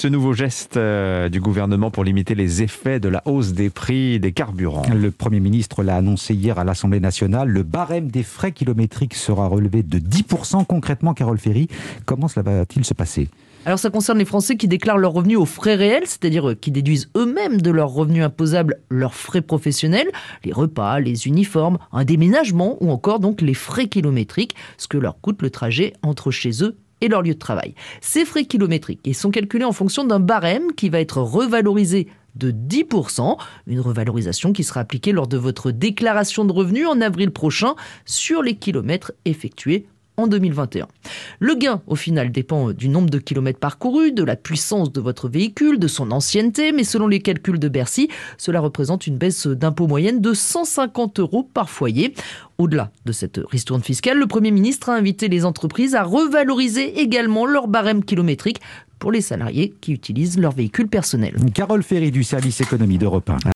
ce nouveau geste euh, du gouvernement pour limiter les effets de la hausse des prix des carburants. Le Premier ministre l'a annoncé hier à l'Assemblée nationale. Le barème des frais kilométriques sera relevé de 10% concrètement, Carole Ferry. Comment cela va-t-il se passer alors ça concerne les Français qui déclarent leurs revenus aux frais réels, c'est-à-dire euh, qui déduisent eux-mêmes de leurs revenus imposables leurs frais professionnels, les repas, les uniformes, un déménagement ou encore donc les frais kilométriques, ce que leur coûte le trajet entre chez eux et leur lieu de travail. Ces frais kilométriques ils sont calculés en fonction d'un barème qui va être revalorisé de 10%, une revalorisation qui sera appliquée lors de votre déclaration de revenus en avril prochain sur les kilomètres effectués en 2021. Le gain, au final, dépend euh, du nombre de kilomètres parcourus, de la puissance de votre véhicule, de son ancienneté, mais selon les calculs de Bercy, cela représente une baisse euh, d'impôt moyenne de 150 euros par foyer. Au-delà de cette ristourne fiscale, le Premier ministre a invité les entreprises à revaloriser également leur barème kilométrique pour les salariés qui utilisent leur véhicule personnel. Carole Ferry du service économie d'Europe